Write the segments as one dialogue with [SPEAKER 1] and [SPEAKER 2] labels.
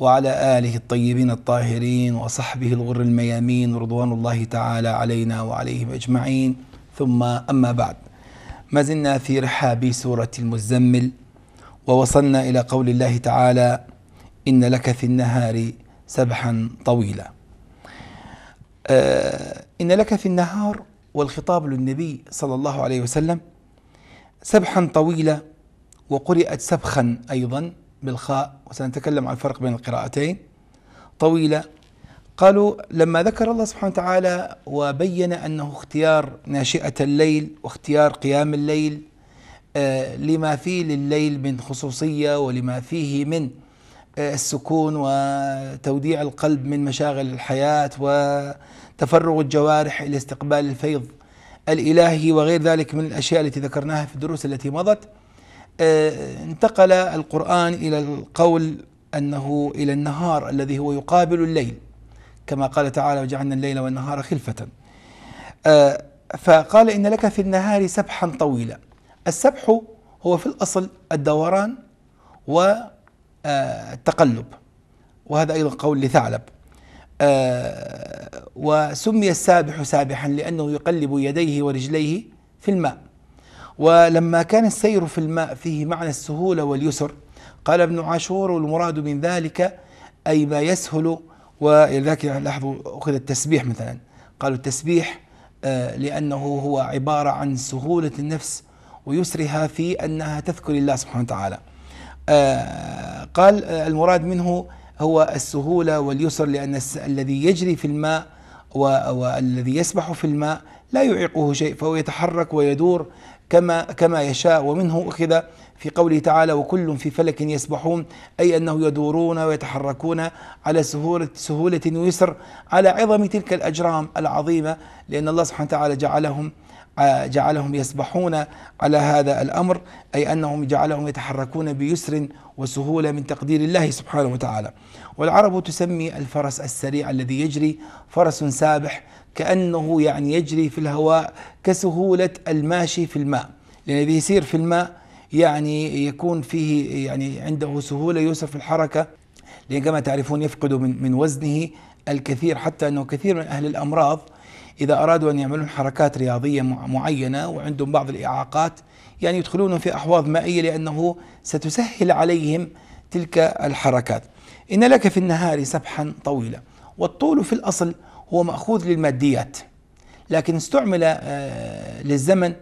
[SPEAKER 1] وعلى آله الطيبين الطاهرين وصحبه الغر الميامين رضوان الله تعالى علينا وعليهم أجمعين ثم أما بعد ما زلنا في رحاب سورة المزمل ووصلنا إلى قول الله تعالى إن لك في النهار سبحا طويلا آه إن لك في النهار والخطاب للنبي صلى الله عليه وسلم سبحا طويلا وقرئت سبخا أيضا بالخاء وسنتكلم عن الفرق بين القراءتين طويلة قالوا لما ذكر الله سبحانه وتعالى وبين أنه اختيار ناشئة الليل واختيار قيام الليل آه، لما فيه لليل من خصوصية ولما فيه من آه، السكون وتوديع القلب من مشاغل الحياة وتفرغ الجوارح لاستقبال الفيض الإلهي وغير ذلك من الأشياء التي ذكرناها في الدروس التي مضت آه، انتقل القرآن إلى القول أنه إلى النهار الذي هو يقابل الليل كما قال تعالى وجعلنا الليل والنهار خلفة آه، فقال إن لك في النهار سبحا طويلا السبح هو في الأصل الدوران والتقلب وهذا أيضا قول لثعلب آه، وسمي السابح سابحا لأنه يقلب يديه ورجليه في الماء ولما كان السير في الماء فيه معنى السهولة واليسر قال ابن عاشور والمراد من ذلك أي ما يسهل ولذلك لاحظوا أخذ التسبيح مثلا قالوا التسبيح آه، لأنه هو عبارة عن سهولة النفس ويسرها في أنها تذكر الله سبحانه وتعالى آه، قال آه، المراد منه هو السهولة واليسر لأن الذي يجري في الماء والذي يسبح في الماء لا يعيقه شيء فهو يتحرك ويدور كما كما يشاء ومنه أخذ في قوله تعالى وكل في فلك يسبحون أي أنه يدورون ويتحركون على سهولة, سهولة ويسر على عظم تلك الأجرام العظيمة لأن الله سبحانه وتعالى جعلهم آه، جعلهم يسبحون على هذا الأمر أي أنهم جعلهم يتحركون بيسر وسهولة من تقدير الله سبحانه وتعالى والعرب تسمي الفرس السريع الذي يجري فرس سابح كأنه يعني يجري في الهواء كسهولة الماشي في الماء لأن الذي يسير في الماء يعني يكون فيه يعني عنده سهولة يوسف الحركة لأن كما تعرفون يفقد من, من وزنه الكثير حتى أنه كثير من أهل الأمراض إذا أرادوا أن يعملون حركات رياضية معينة وعندهم بعض الإعاقات يعني يدخلون في أحواض مائية لأنه ستسهل عليهم تلك الحركات إن لك في النهار سبحا طويلا والطول في الأصل هو مأخوذ للماديات لكن استعمل آه، للزمن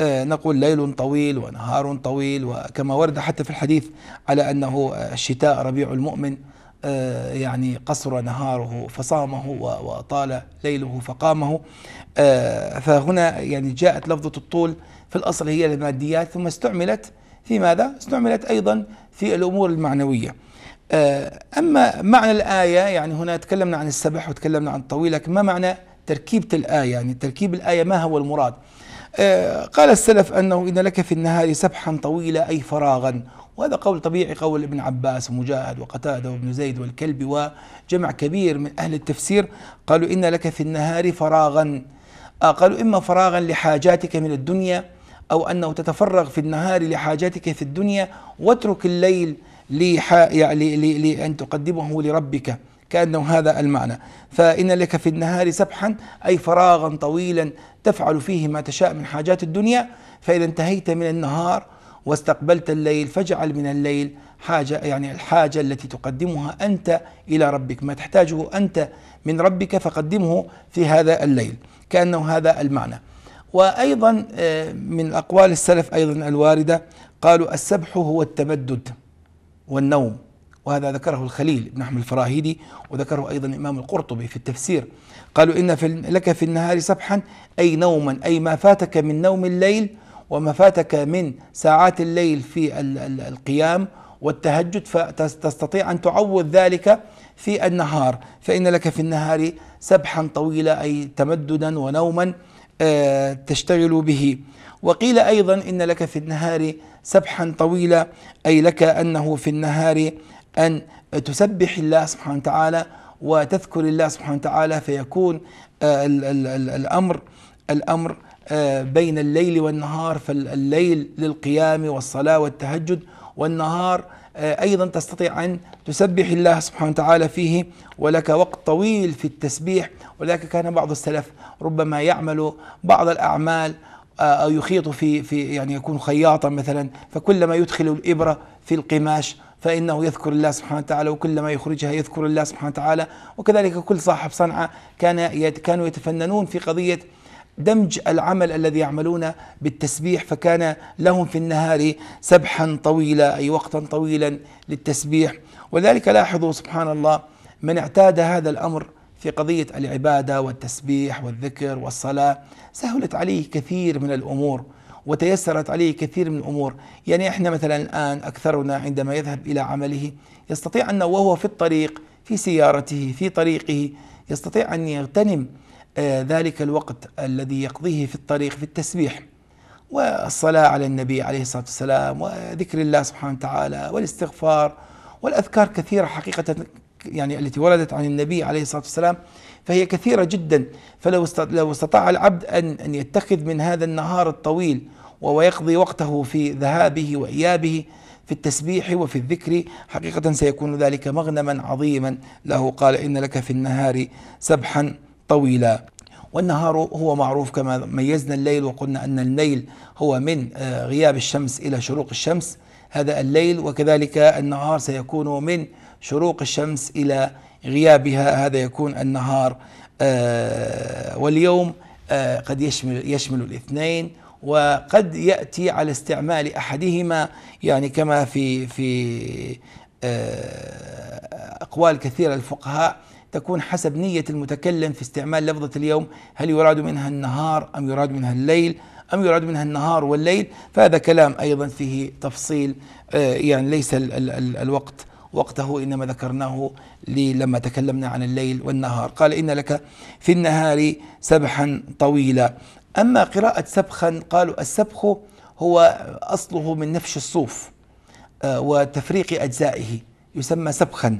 [SPEAKER 1] آه، نقول ليل طويل ونهار طويل وكما ورد حتى في الحديث على أنه آه، الشتاء ربيع المؤمن يعني قصر نهاره فصامه وطال ليله فقامه فهنا يعني جاءت لفظة الطول في الأصل هي الماديات ثم استعملت في ماذا؟ استعملت أيضا في الأمور المعنوية آه، أما معنى الآية يعني هنا تكلمنا عن السبح وتكلمنا عن الطويل لكن ما معنى تركيبة الآية يعني تركيب الآية ما هو المراد آه، قال السلف أنه إن لك في النهار سبحا طويلا أي فراغا وهذا قول طبيعي قول ابن عباس ومجاهد وقتادة وابن زيد والكلب وجمع كبير من أهل التفسير قالوا إن لك في النهار فراغا آه، قالوا إما فراغا لحاجاتك من الدنيا أو أنه تتفرغ في النهار لحاجاتك في الدنيا واترك الليل لحا يعني لأن تقدمه لربك كأنه هذا المعنى فإن لك في النهار سبحا أي فراغا طويلا تفعل فيه ما تشاء من حاجات الدنيا فإذا انتهيت من النهار واستقبلت الليل فاجعل من الليل حاجة يعني الحاجة التي تقدمها أنت إلى ربك ما تحتاجه أنت من ربك فقدمه في هذا الليل كأنه هذا المعنى وأيضا آه، من أقوال السلف أيضا الواردة قالوا السبح هو التمدد والنوم وهذا ذكره الخليل بن أحمد الفراهيدي وذكره أيضا الإمام القرطبي في التفسير قالوا إن في لك في النهار سبحا أي نوما أي ما فاتك من نوم الليل وما فاتك من ساعات الليل في القيام والتهجد فتستطيع أن تعوض ذلك في النهار فإن لك في النهار سبحا طويلا أي تمددا ونوما آه، تشتغل به وقيل أيضا إن لك في النهار سبحا طويلا أي لك أنه في النهار أن تسبح الله سبحانه وتعالى وتذكر الله سبحانه وتعالى فيكون آه، الأمر الأمر آه، بين الليل والنهار فالليل للقيام والصلاة والتهجد والنهار آه، أيضا تستطيع أن تسبح الله سبحانه وتعالى فيه ولك وقت طويل في التسبيح ولكن كان بعض السلف ربما يعمل بعض الأعمال آه، أو يخيط في في يعني يكون خياطا مثلا فكلما يدخل الإبرة في القماش فإنه يذكر الله سبحانه وتعالى وكلما يخرجها يذكر الله سبحانه وتعالى وكذلك كل صاحب صنعة كان كانوا يتفننون في قضية دمج العمل الذي يعملون بالتسبيح فكان لهم في النهار سبحا طويلا أي وقتا طويلا للتسبيح ولذلك لاحظوا سبحان الله من اعتاد هذا الأمر في قضية العبادة والتسبيح والذكر والصلاة سهلت عليه كثير من الأمور وتيسرت عليه كثير من الامور، يعني احنا مثلا الان اكثرنا عندما يذهب الى عمله يستطيع ان وهو في الطريق في سيارته في طريقه يستطيع ان يغتنم آه، ذلك الوقت الذي يقضيه في الطريق في التسبيح والصلاه على النبي عليه الصلاه والسلام وذكر الله سبحانه وتعالى والاستغفار والاذكار كثيره حقيقه يعني التي وردت عن النبي عليه الصلاة والسلام فهي كثيرة جدا فلو لو استطاع العبد أن أن يتخذ من هذا النهار الطويل ويقضي وقته في ذهابه وإيابه في التسبيح وفي الذكر حقيقة سيكون ذلك مغنما عظيما له قال إن لك في النهار سبحا طويلا والنهار هو معروف كما ميزنا الليل وقلنا أن الليل هو من آه، غياب الشمس إلى شروق الشمس هذا الليل وكذلك النهار سيكون من شروق الشمس إلى غيابها هذا يكون النهار آه، واليوم آه، قد يشمل يشمل الاثنين وقد ياتي على استعمال احدهما يعني كما في في آه، اقوال كثيره الفقهاء تكون حسب نيه المتكلم في استعمال لفظه اليوم هل يراد منها النهار ام يراد منها الليل ام يراد منها النهار والليل فهذا كلام ايضا فيه تفصيل يعني ليس ال ال ال الوقت وقته إنما ذكرناه لما تكلمنا عن الليل والنهار قال إن لك في النهار سبحا طويلا أما قراءة سبخا قالوا السبخ هو أصله من نفش الصوف آه، وتفريق أجزائه يسمى سبخا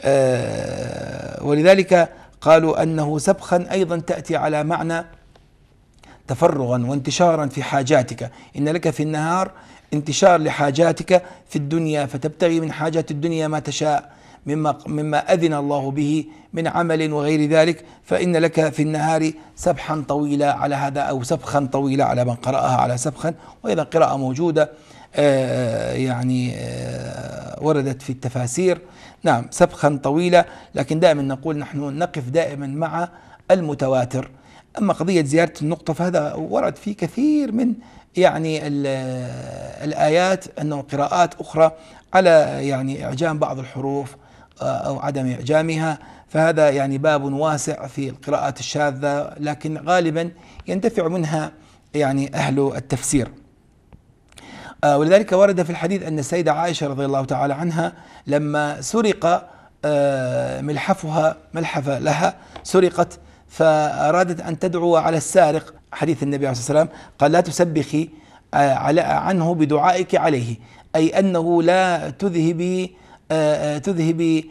[SPEAKER 1] آه، ولذلك قالوا أنه سبخا أيضا تأتي على معنى تفرغا وانتشارا في حاجاتك إن لك في النهار انتشار لحاجاتك في الدنيا فتبتغي من حاجات الدنيا ما تشاء مما مما اذن الله به من عمل وغير ذلك فان لك في النهار سبحا طويلا على هذا او سبخا طويلا على من قراها على سبخا واذا قراءه موجوده آه، يعني آه، وردت في التفاسير نعم سبخا طويلا لكن دائما نقول نحن نقف دائما مع المتواتر أما قضية زيارة النقطة فهذا ورد في كثير من يعني الآيات أنه قراءات أخرى على يعني إعجام بعض الحروف آه، أو عدم إعجامها فهذا يعني باب واسع في القراءات الشاذة لكن غالبا ينتفع منها يعني أهل التفسير آه، ولذلك ورد في الحديث أن السيدة عائشة رضي الله تعالى عنها لما سرق آه، ملحفها ملحفة لها سرقت فأرادت أن تدعو على السارق حديث النبي عليه الصلاة والسلام قال لا تسبخي آه، على عنه بدعائك عليه أي أنه لا تذهبي آه، آه، تذهبي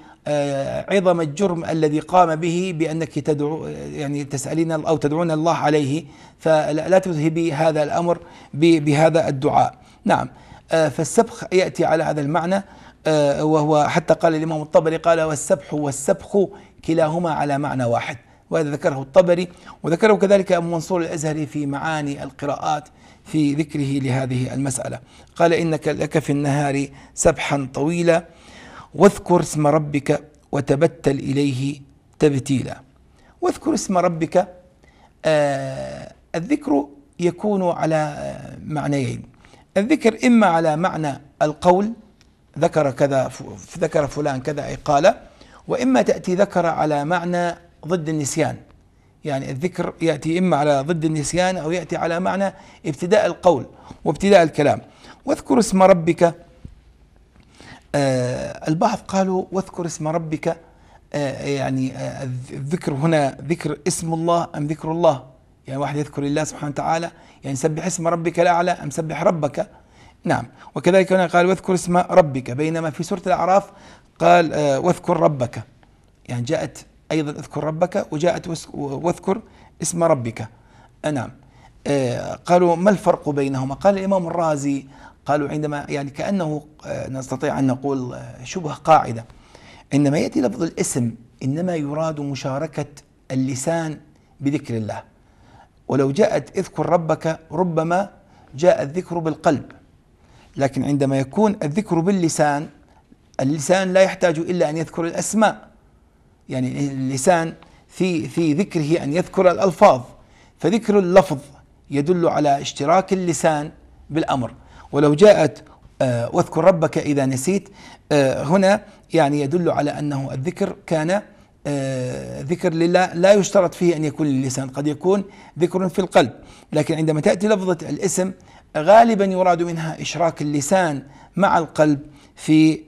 [SPEAKER 1] عظم الجرم الذي قام به بانك تدعو يعني تسالين او تدعون الله عليه فلا تذهبي هذا الامر بهذا الدعاء نعم فالسبخ ياتي على هذا المعنى وهو حتى قال الامام الطبري قال والسبح والسبخ كلاهما على معنى واحد وهذا ذكره الطبري وذكره كذلك أبو منصور الأزهري في معاني القراءات في ذكره لهذه المسألة قال إنك لك في النهار سبحا طويلا واذكر اسم ربك وتبتل إليه تبتيلا واذكر اسم ربك آه الذكر يكون على آه، معنيين الذكر إما على معنى القول ذكر كذا ذكر فلان كذا أي قال وإما تأتي ذكر على معنى ضد النسيان يعني الذكر يأتي إما على ضد النسيان أو يأتي على معنى ابتداء القول وابتداء الكلام واذكر اسم ربك آه البعض قالوا واذكر اسم ربك آه يعني آه الذكر هنا ذكر اسم الله أم ذكر الله يعني واحد يذكر الله سبحانه وتعالى يعني سبح اسم ربك الأعلى أم سبح ربك نعم وكذلك هنا قال واذكر اسم ربك بينما في سورة الأعراف قال آه، واذكر ربك يعني جاءت أيضا اذكر ربك وجاءت واذكر اسم ربك نعم آه، قالوا ما الفرق بينهما قال الإمام الرازي قالوا عندما يعني كأنه آه، نستطيع أن نقول آه، شبه قاعدة عندما يأتي لفظ الاسم إنما يراد مشاركة اللسان بذكر الله ولو جاءت اذكر ربك ربما جاء الذكر بالقلب لكن عندما يكون الذكر باللسان اللسان لا يحتاج إلا أن يذكر الأسماء يعني اللسان في في ذكره ان يذكر الالفاظ فذكر اللفظ يدل على اشتراك اللسان بالامر ولو جاءت آه، واذكر ربك اذا نسيت آه، هنا يعني يدل على انه الذكر كان آه، ذكر لله لا يشترط فيه ان يكون اللسان قد يكون ذكر في القلب لكن عندما تاتي لفظه الاسم غالبا يراد منها اشراك اللسان مع القلب في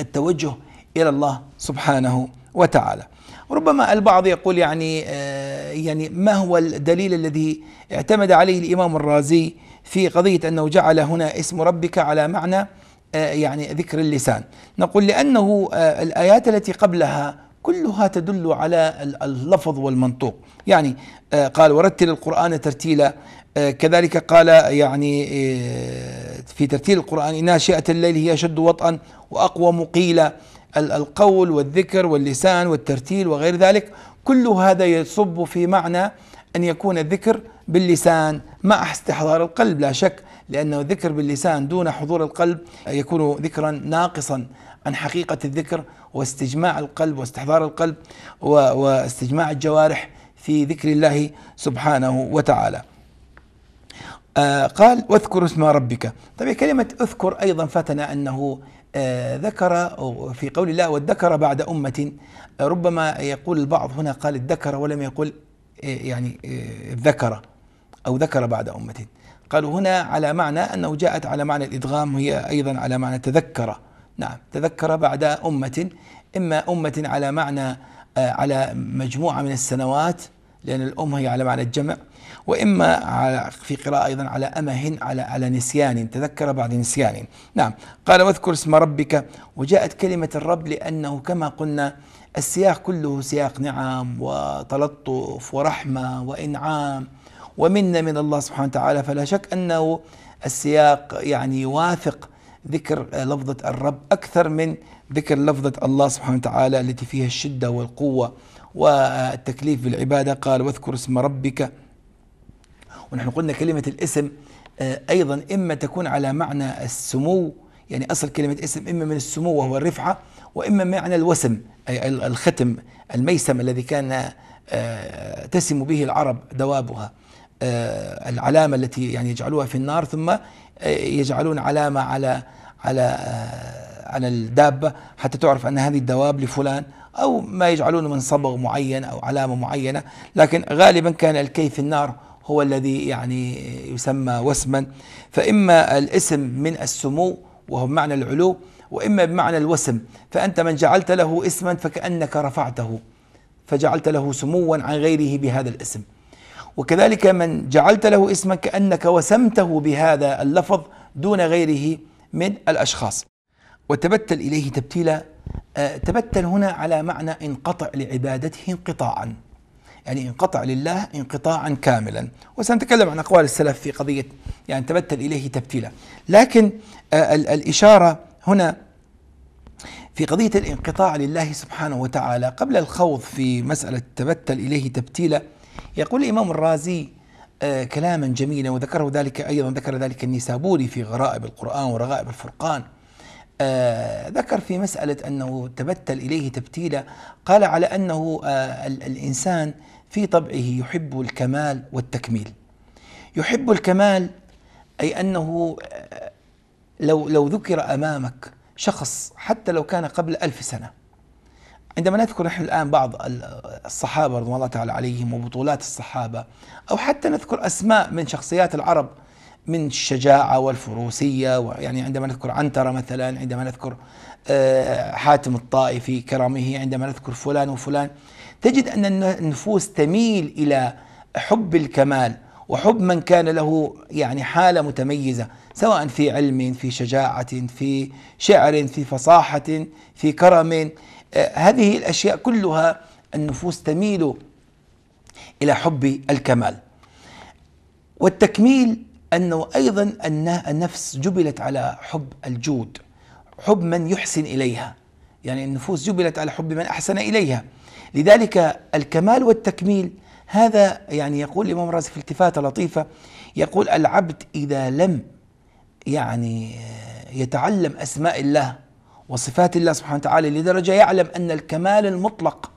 [SPEAKER 1] التوجه الى الله سبحانه وتعالى. ربما البعض يقول يعني آه، يعني ما هو الدليل الذي اعتمد عليه الامام الرازي في قضيه انه جعل هنا اسم ربك على معنى آه، يعني ذكر اللسان نقول لأنه آه، الآيات التي قبلها كلها تدل على اللفظ والمنطوق يعني قال ورتل القرآن ترتيلا كذلك قال يعني في ترتيل القرآن ناشئة الليل هي أشد وطئا وأقوى مقيلا القول والذكر واللسان والترتيل وغير ذلك كل هذا يصب في معنى أن يكون الذكر باللسان مع استحضار القلب لا شك لأنه الذكر باللسان دون حضور القلب يكون ذكرا ناقصا عن حقيقة الذكر واستجماع القلب واستحضار القلب واستجماع الجوارح في ذكر الله سبحانه وتعالى آه، قال واذكر اسم ربك طيب كلمة اذكر أيضا فتنا أنه آه، ذكر في قول الله والذكر بعد أمة آه، ربما يقول البعض هنا قال الذكر ولم يقل آه، يعني الذكر أو ذكر بعد أمة قالوا هنا على معنى أنه جاءت على معنى الإدغام وهي أيضا على معنى تذكر نعم تذكر بعد أمة إما أمة على معنى على مجموعة من السنوات لأن الأم هي على معنى الجمع وإما على في قراءة أيضا على أمه على على نسيان تذكر بعد نسيان نعم قال واذكر اسم ربك وجاءت كلمة الرب لأنه كما قلنا السياق كله سياق نعم وتلطف ورحمة وإنعام ومنة من الله سبحانه وتعالى فلا شك أنه السياق يعني يوافق ذكر لفظة الرب أكثر من ذكر لفظة الله سبحانه وتعالى التي فيها الشدة والقوة والتكليف بالعبادة قال واذكر اسم ربك ونحن قلنا كلمة الاسم آه، أيضا إما تكون على معنى السمو يعني أصل كلمة اسم إما من السمو وهو الرفعة وإما معنى الوسم أي الختم الميسم الذي كان آه، تسم به العرب دوابها آه، العلامة التي يعني يجعلوها في النار ثم يجعلون علامة على على على الدابة حتى تعرف أن هذه الدواب لفلان أو ما يجعلون من صبغ معين أو علامة معينة لكن غالبا كان الكي في النار هو الذي يعني يسمى وسما فإما الاسم من السمو وهو بمعنى العلو وإما بمعنى الوسم فأنت من جعلت له اسما فكأنك رفعته فجعلت له سموا عن غيره بهذا الاسم وكذلك من جعلت له اسما كأنك وسمته بهذا اللفظ دون غيره من الأشخاص وتبتل إليه تبتيلا آه، تبتل هنا على معنى انقطع لعبادته انقطاعا يعني انقطع لله انقطاعا كاملا وسنتكلم عن أقوال السلف في قضية يعني تبتل إليه تبتيلا لكن آه، الإشارة هنا في قضية الانقطاع لله سبحانه وتعالى قبل الخوض في مسألة تبتل إليه تبتيلا يقول الإمام الرازي آه، كلاما جميلا وذكره ذلك أيضا ذكر ذلك النسابوري في غرائب القرآن ورغائب الفرقان آه ذكر في مسألة أنه تبتل إليه تبتيلا قال على أنه آه الإنسان في طبعه يحب الكمال والتكميل يحب الكمال أي أنه آه، لو, لو ذكر أمامك شخص حتى لو كان قبل ألف سنة عندما نذكر نحن الآن بعض الصحابة رضوان الله تعالى عليهم وبطولات الصحابة أو حتى نذكر أسماء من شخصيات العرب من الشجاعة والفروسية ويعني عندما نذكر عنترة مثلا عندما نذكر آه، حاتم الطائفي كرمه عندما نذكر فلان وفلان تجد أن النفوس تميل إلى حب الكمال وحب من كان له يعني حالة متميزة سواء في علم في شجاعة في شعر في فصاحة في كرم آه، هذه الأشياء كلها النفوس تميل إلى حب الكمال والتكميل أنه أيضا أن النفس جبلت على حب الجود حب من يحسن إليها يعني النفوس جبلت على حب من أحسن إليها لذلك الكمال والتكميل هذا يعني يقول الإمام الرازي في التفاتة لطيفة يقول العبد إذا لم يعني يتعلم أسماء الله وصفات الله سبحانه وتعالى لدرجة يعلم أن الكمال المطلق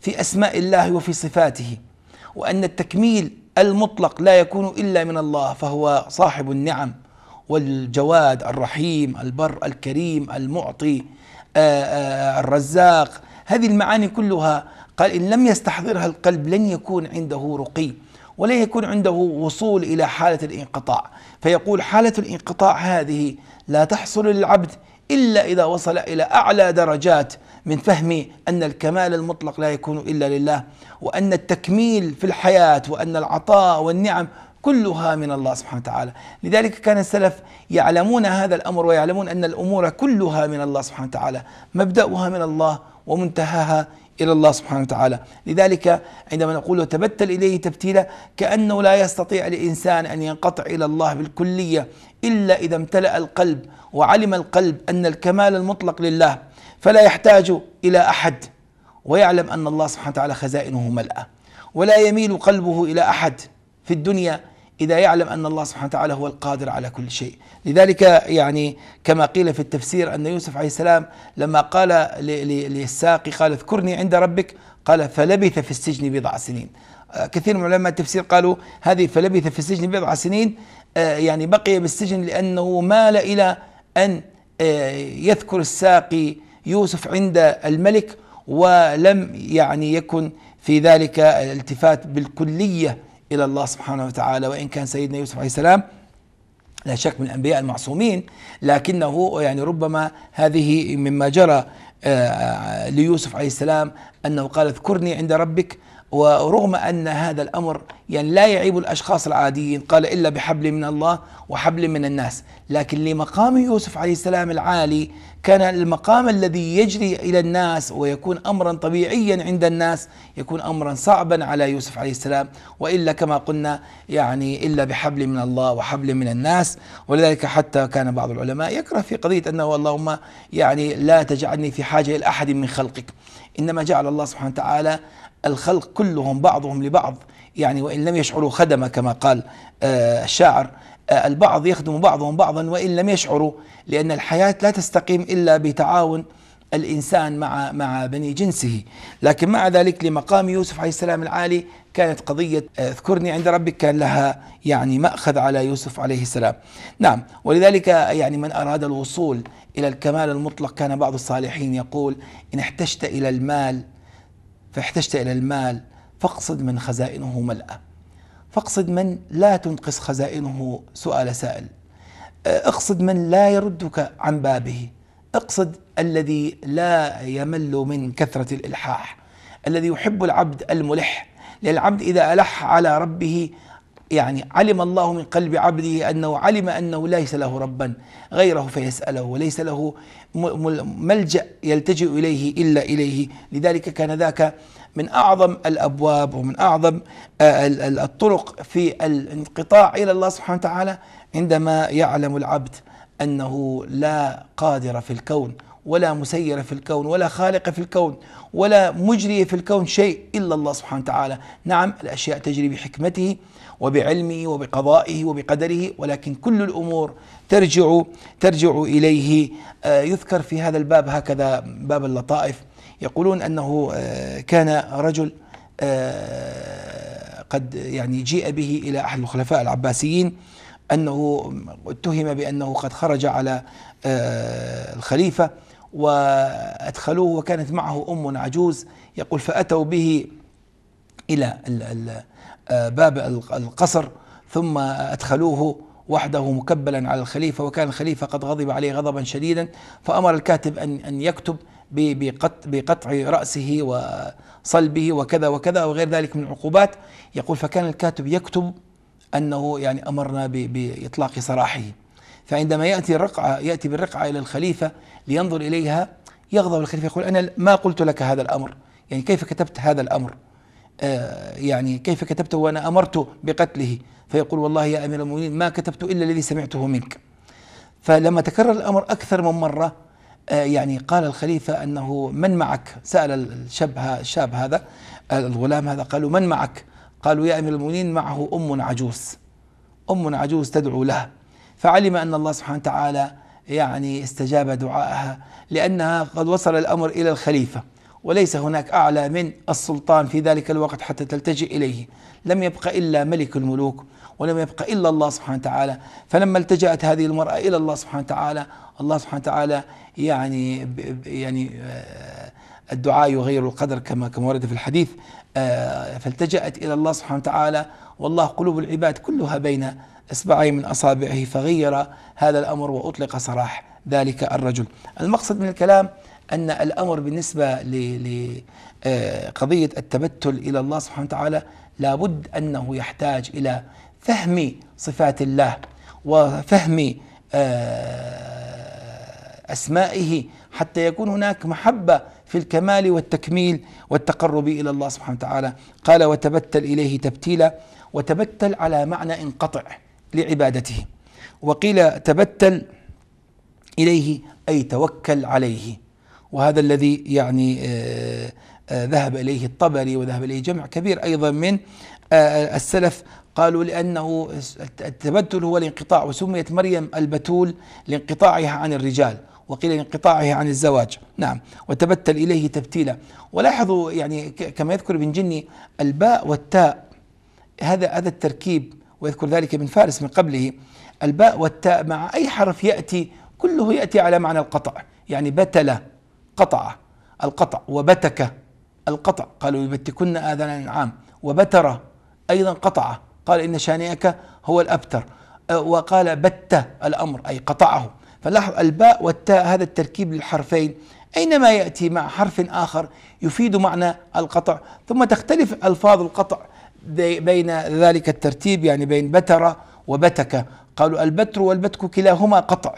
[SPEAKER 1] في أسماء الله وفي صفاته وأن التكميل المطلق لا يكون إلا من الله فهو صاحب النعم والجواد الرحيم البر الكريم المعطي آه، آه، الرزاق هذه المعاني كلها قال إن لم يستحضرها القلب لن يكون عنده رقي ولن يكون عنده وصول إلى حالة الانقطاع فيقول حالة الانقطاع هذه لا تحصل للعبد إلا إذا وصل إلى أعلى درجات من فهم أن الكمال المطلق لا يكون إلا لله وأن التكميل في الحياة وأن العطاء والنعم كلها من الله سبحانه وتعالى لذلك كان السلف يعلمون هذا الأمر ويعلمون أن الأمور كلها من الله سبحانه وتعالى مبدأها من الله ومنتهاها إلى الله سبحانه وتعالى لذلك عندما نقول وتبتل إليه تبتيلا كأنه لا يستطيع الإنسان أن ينقطع إلى الله بالكلية إلا إذا امتلأ القلب وعلم القلب أن الكمال المطلق لله فلا يحتاج إلى أحد ويعلم أن الله سبحانه وتعالى خزائنه ملأة ولا يميل قلبه إلى أحد في الدنيا إذا يعلم أن الله سبحانه وتعالى هو القادر على كل شيء لذلك يعني كما قيل في التفسير أن يوسف عليه السلام لما قال للساقي قال اذكرني عند ربك قال فلبث في السجن بضع سنين آه، كثير من علماء التفسير قالوا هذه فلبث في السجن بضع سنين آه، يعني بقي بالسجن لأنه مال إلى أن آه، يذكر الساقي يوسف عند الملك ولم يعني يكن في ذلك الالتفات بالكلية إلى الله سبحانه وتعالى وإن كان سيدنا يوسف عليه السلام لا شك من الأنبياء المعصومين لكنه يعني ربما هذه مما جرى آه، ليوسف عليه السلام أنه قال اذكرني عند ربك ورغم أن هذا الأمر يعني لا يعيب الأشخاص العاديين قال إلا بحبل من الله وحبل من الناس لكن لمقام يوسف عليه السلام العالي كان المقام الذي يجري إلى الناس ويكون أمرا طبيعيا عند الناس يكون أمرا صعبا على يوسف عليه السلام وإلا كما قلنا يعني إلا بحبل من الله وحبل من الناس ولذلك حتى كان بعض العلماء يكره في قضية أنه اللهم يعني لا تجعلني في حاجة إلى أحد من خلقك إنما جعل الله سبحانه وتعالى الخلق كلهم بعضهم لبعض يعني وإن لم يشعروا خدم كما قال آه، الشاعر آه، البعض يخدم بعضهم بعضا وإن لم يشعروا لأن الحياة لا تستقيم إلا بتعاون الإنسان مع مع بني جنسه لكن مع ذلك لمقام يوسف عليه السلام العالي كانت قضية آه، اذكرني عند ربك كان لها يعني مأخذ على يوسف عليه السلام نعم ولذلك يعني من أراد الوصول إلى الكمال المطلق كان بعض الصالحين يقول إن احتجت إلى المال فاحتجت إلى المال فاقصد من خزائنه ملأة فاقصد من لا تنقص خزائنه سؤال سائل أه، اقصد من لا يردك عن بابه اقصد الذي لا يمل من كثرة الإلحاح الذي يحب العبد الملح للعبد إذا ألح على ربه يعني علم الله من قلب عبده أنه علم أنه ليس له ربا غيره فيسأله وليس له ملجأ يلتجئ إليه إلا إليه لذلك كان ذاك من أعظم الأبواب ومن أعظم آه، الطرق في الانقطاع إلى الله سبحانه وتعالى عندما يعلم العبد أنه لا قادر في الكون ولا مسير في الكون ولا خالق في الكون ولا مجري في الكون شيء إلا الله سبحانه وتعالى نعم الأشياء تجري بحكمته وبعلمه وبقضائه وبقدره ولكن كل الأمور ترجع ترجع إليه آه، يذكر في هذا الباب هكذا باب اللطائف يقولون أنه آه، كان رجل آه، قد يعني جيء به إلى أحد الخلفاء العباسيين أنه اتهم بأنه قد خرج على الخليفة وأدخلوه وكانت معه أم عجوز يقول فأتوا به إلى آه، باب القصر ثم أدخلوه وحده مكبلا على الخليفة وكان الخليفة قد غضب عليه غضبا شديدا فأمر الكاتب أن أن يكتب بقطع رأسه وصلبه وكذا وكذا وغير ذلك من العقوبات يقول فكان الكاتب يكتب أنه يعني أمرنا بإطلاق سراحه فعندما يأتي الرقعة يأتي بالرقعة إلى الخليفة لينظر إليها يغضب الخليفة يقول أنا ما قلت لك هذا الأمر يعني كيف كتبت هذا الأمر آه، يعني كيف كتبته وأنا أمرت بقتله فيقول والله يا أمير المؤمنين ما كتبت إلا الذي سمعته منك فلما تكرر الأمر أكثر من مرة آه، يعني قال الخليفة أنه من معك سأل الشاب, الشاب هذا الغلام هذا قالوا من معك قالوا يا أمير المؤمنين معه أم عجوز أم عجوز تدعو له فعلم أن الله سبحانه وتعالى يعني استجاب دعائها لأنها قد وصل الأمر إلى الخليفة وليس هناك أعلى من السلطان في ذلك الوقت حتى تلتجئ إليه لم يبق إلا ملك الملوك ولم يبق إلا الله سبحانه وتعالى فلما التجأت هذه المرأة إلى الله سبحانه وتعالى الله سبحانه وتعالى يعني يعني آه، الدعاء يغير القدر كما كما ورد في الحديث آه، فالتجأت إلى الله سبحانه وتعالى والله قلوب العباد كلها بين إصبعي من أصابعه فغير هذا الأمر وأطلق سراح ذلك الرجل المقصد من الكلام أن الأمر بالنسبة لقضية آه، التبتل إلى الله سبحانه وتعالى لابد أنه يحتاج إلى فهم صفات الله وفهم آه، أسمائه حتى يكون هناك محبة في الكمال والتكميل والتقرب الى الله سبحانه وتعالى قال وتبتل اليه تبتيلا وتبتل على معنى انقطع لعبادته وقيل تبتل اليه اي توكل عليه وهذا الذي يعني آه، آه، ذهب اليه الطبري وذهب اليه جمع كبير ايضا من آه، السلف قالوا لأنه التبتل هو الانقطاع وسميت مريم البتول لانقطاعها عن الرجال وقيل انقطاعه عن الزواج نعم وتبتل إليه تبتيلا ولاحظوا يعني كما يذكر ابن جني الباء والتاء هذا هذا التركيب ويذكر ذلك ابن فارس من قبله الباء والتاء مع أي حرف يأتي كله يأتي على معنى القطع يعني بتل قطع القطع وبتك القطع قالوا يبتكن آذان الأنعام وبتر أيضا قطع قال إن شانئك هو الأبتر وقال بت الأمر أي قطعه فلاحظ الباء والتاء هذا التركيب للحرفين أينما يأتي مع حرف آخر يفيد معنى القطع ثم تختلف ألفاظ القطع بين ذلك الترتيب يعني بين بتر وبتك قالوا البتر والبتك كلاهما قطع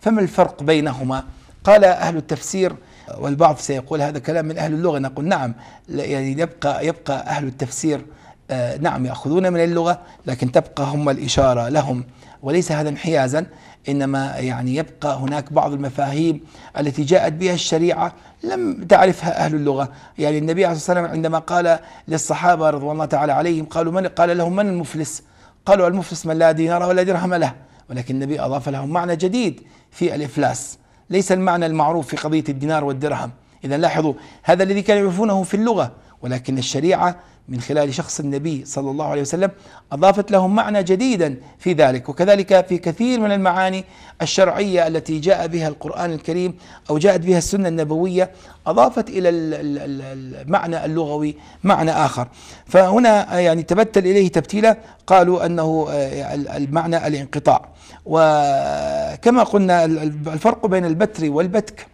[SPEAKER 1] فما الفرق بينهما قال أهل التفسير والبعض سيقول هذا كلام من أهل اللغة نقول نعم يعني يبقى يبقى أهل التفسير آه، نعم يأخذون من اللغة لكن تبقى هم الإشارة لهم وليس هذا انحيازا انما يعني يبقى هناك بعض المفاهيم التي جاءت بها الشريعه لم تعرفها اهل اللغه، يعني النبي عليه الصلاه والسلام عندما قال للصحابه رضوان الله تعالى عليهم قالوا من قال لهم من المفلس؟ قالوا المفلس من لا دينار ولا درهم له، ولكن النبي اضاف لهم معنى جديد في الافلاس، ليس المعنى المعروف في قضيه الدينار والدرهم، اذا لاحظوا هذا الذي كانوا يعرفونه في اللغه ولكن الشريعة من خلال شخص النبي صلى الله عليه وسلم أضافت لهم معنى جديدا في ذلك وكذلك في كثير من المعاني الشرعية التي جاء بها القرآن الكريم أو جاءت بها السنة النبوية أضافت إلى المعنى اللغوي معنى آخر فهنا يعني تبتل إليه تبتيلة قالوا أنه آه، المعنى الانقطاع وكما قلنا الفرق بين البتر والبتك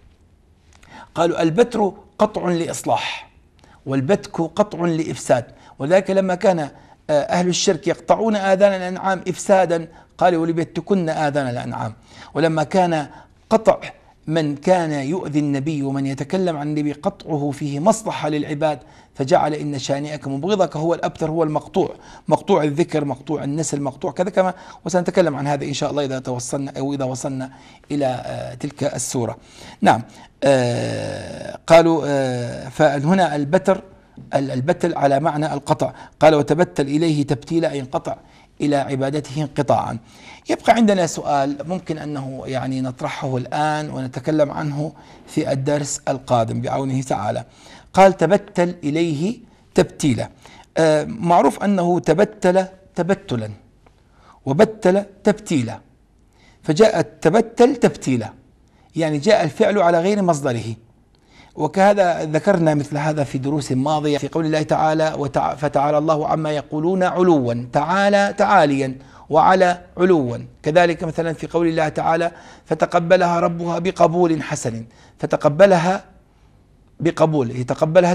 [SPEAKER 1] قالوا البتر قطع لإصلاح والبتك قطع لإفساد ولذلك لما كان آه، أهل الشرك يقطعون آذان الأنعام إفسادا قالوا ولبتكن آذان الأنعام ولما كان قطع من كان يؤذي النبي ومن يتكلم عن النبي قطعه فيه مصلحة للعباد فجعل إن شانئك مبغضك هو الأبتر هو المقطوع مقطوع الذكر مقطوع النسل مقطوع كذا كما وسنتكلم عن هذا إن شاء الله إذا توصلنا أو إذا وصلنا إلى آه، تلك السورة نعم آه، قالوا آه، فهنا البتر البتل على معنى القطع قال وتبتل إليه تبتيلا أي انقطع إلى عبادته انقطاعا يبقى عندنا سؤال ممكن أنه يعني نطرحه الآن ونتكلم عنه في الدرس القادم بعونه تعالى قال تبتل إليه تبتيلا آه، معروف أنه تبتل تبتلا وبتل تبتيلا فجاء تبتل تبتيلا يعني جاء الفعل على غير مصدره وكهذا ذكرنا مثل هذا في دروس ماضية في قول الله تعالى فتعالى الله عما يقولون علوا تعالى تعاليا وعلى علوا كذلك مثلا في قول الله تعالى فتقبلها ربها بقبول حسن فتقبلها بقبول يتقبلها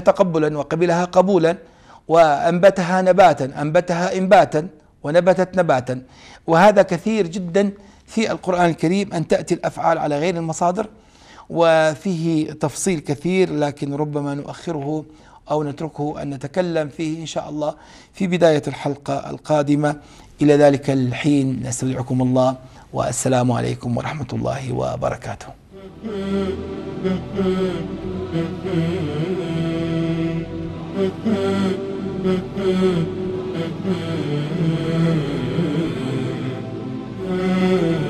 [SPEAKER 1] تقبلها تقبلا وقبلها قبولا وأنبتها نباتا أنبتها إنباتا ونبتت نباتا وهذا كثير جدا في القرآن الكريم أن تأتي الأفعال على غير المصادر وفيه تفصيل كثير لكن ربما نؤخره أو نتركه أن نتكلم فيه إن شاء الله في بداية الحلقة القادمة إلى ذلك الحين نستودعكم الله والسلام عليكم ورحمة الله وبركاته Mm-hmm.